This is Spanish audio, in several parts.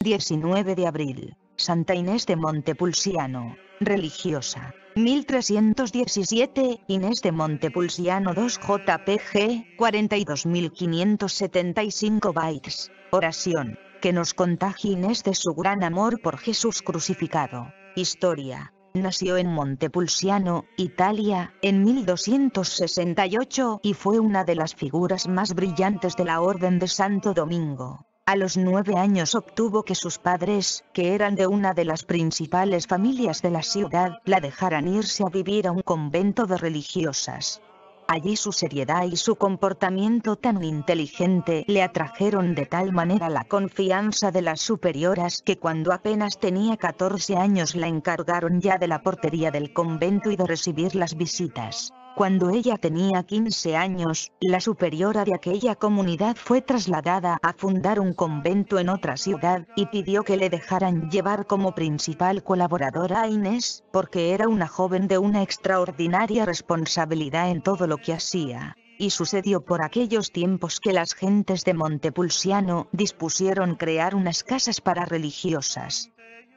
19 de abril, Santa Inés de Montepulciano, religiosa. 1317, Inés de Montepulciano 2 JPG, 42575 bytes. Oración, que nos contagie Inés de su gran amor por Jesús crucificado. Historia, Nació en Montepulciano, Italia, en 1268 y fue una de las figuras más brillantes de la Orden de Santo Domingo. A los nueve años obtuvo que sus padres, que eran de una de las principales familias de la ciudad, la dejaran irse a vivir a un convento de religiosas. Allí su seriedad y su comportamiento tan inteligente le atrajeron de tal manera la confianza de las superioras que cuando apenas tenía 14 años la encargaron ya de la portería del convento y de recibir las visitas. Cuando ella tenía 15 años, la superiora de aquella comunidad fue trasladada a fundar un convento en otra ciudad, y pidió que le dejaran llevar como principal colaboradora a Inés, porque era una joven de una extraordinaria responsabilidad en todo lo que hacía y sucedió por aquellos tiempos que las gentes de Montepulciano dispusieron crear unas casas para religiosas,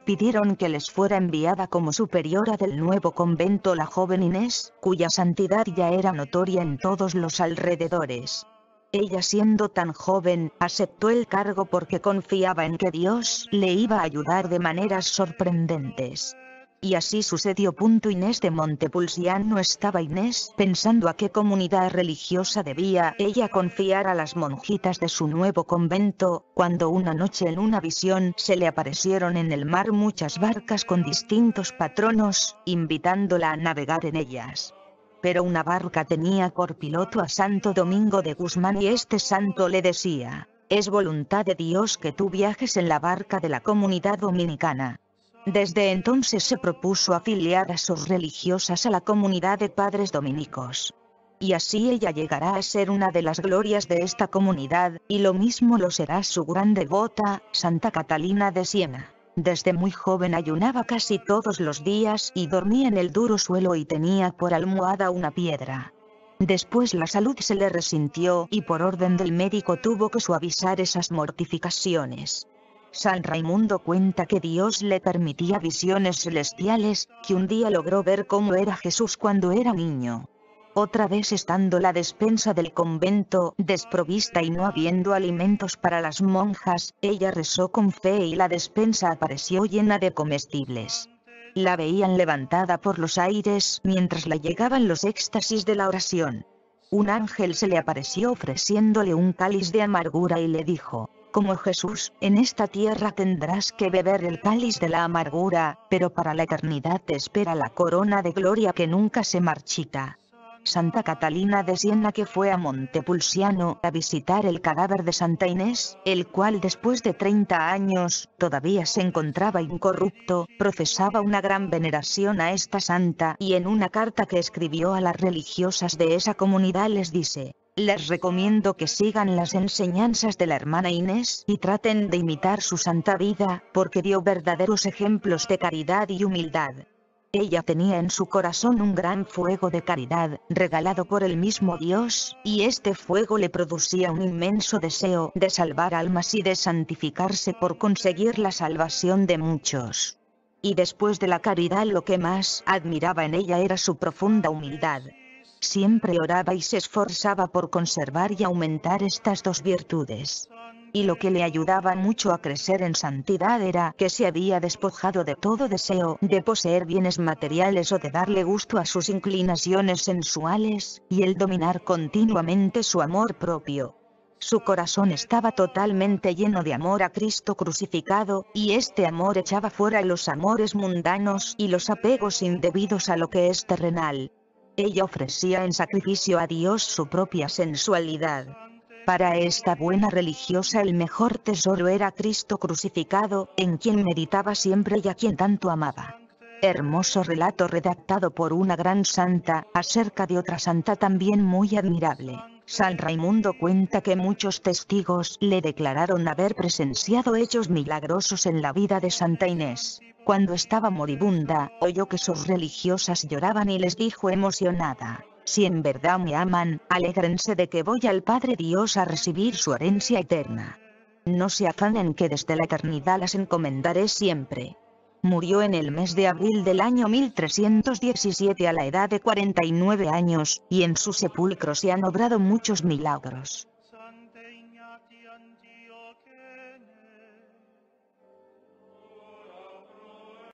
pidieron que les fuera enviada como superiora del nuevo convento la joven Inés, cuya santidad ya era notoria en todos los alrededores. Ella siendo tan joven, aceptó el cargo porque confiaba en que Dios le iba a ayudar de maneras sorprendentes. Y así sucedió. Inés de Montepulciano estaba Inés pensando a qué comunidad religiosa debía ella confiar a las monjitas de su nuevo convento, cuando una noche en una visión se le aparecieron en el mar muchas barcas con distintos patronos, invitándola a navegar en ellas pero una barca tenía por piloto a Santo Domingo de Guzmán y este santo le decía, es voluntad de Dios que tú viajes en la barca de la comunidad dominicana. Desde entonces se propuso afiliar a sus religiosas a la comunidad de padres dominicos. Y así ella llegará a ser una de las glorias de esta comunidad, y lo mismo lo será su gran devota, Santa Catalina de Siena. Desde muy joven ayunaba casi todos los días y dormía en el duro suelo y tenía por almohada una piedra. Después la salud se le resintió y por orden del médico tuvo que suavizar esas mortificaciones. San Raimundo cuenta que Dios le permitía visiones celestiales, que un día logró ver cómo era Jesús cuando era niño. Otra vez estando la despensa del convento desprovista y no habiendo alimentos para las monjas, ella rezó con fe y la despensa apareció llena de comestibles. La veían levantada por los aires mientras le llegaban los éxtasis de la oración. Un ángel se le apareció ofreciéndole un cáliz de amargura y le dijo, como Jesús, en esta tierra tendrás que beber el cáliz de la amargura, pero para la eternidad te espera la corona de gloria que nunca se marchita. Santa Catalina de Siena que fue a Montepulciano a visitar el cadáver de Santa Inés, el cual después de 30 años, todavía se encontraba incorrupto, profesaba una gran veneración a esta santa y en una carta que escribió a las religiosas de esa comunidad les dice, les recomiendo que sigan las enseñanzas de la hermana Inés y traten de imitar su santa vida, porque dio verdaderos ejemplos de caridad y humildad. Ella tenía en su corazón un gran fuego de caridad, regalado por el mismo Dios, y este fuego le producía un inmenso deseo de salvar almas y de santificarse por conseguir la salvación de muchos. Y después de la caridad lo que más admiraba en ella era su profunda humildad, siempre oraba y se esforzaba por conservar y aumentar estas dos virtudes. Y lo que le ayudaba mucho a crecer en santidad era que se había despojado de todo deseo de poseer bienes materiales o de darle gusto a sus inclinaciones sensuales, y el dominar continuamente su amor propio. Su corazón estaba totalmente lleno de amor a Cristo crucificado, y este amor echaba fuera los amores mundanos y los apegos indebidos a lo que es terrenal. Ella ofrecía en sacrificio a Dios su propia sensualidad. Para esta buena religiosa el mejor tesoro era Cristo crucificado, en quien meditaba siempre y a quien tanto amaba. Hermoso relato redactado por una gran santa, acerca de otra santa también muy admirable. San Raimundo cuenta que muchos testigos le declararon haber presenciado hechos milagrosos en la vida de Santa Inés. Cuando estaba moribunda, oyó que sus religiosas lloraban y les dijo emocionada, si en verdad me aman, alégrense de que voy al Padre Dios a recibir su herencia eterna. No se afanen que desde la eternidad las encomendaré siempre murió en el mes de abril del año 1317 a la edad de 49 años, y en su sepulcro se han obrado muchos milagros.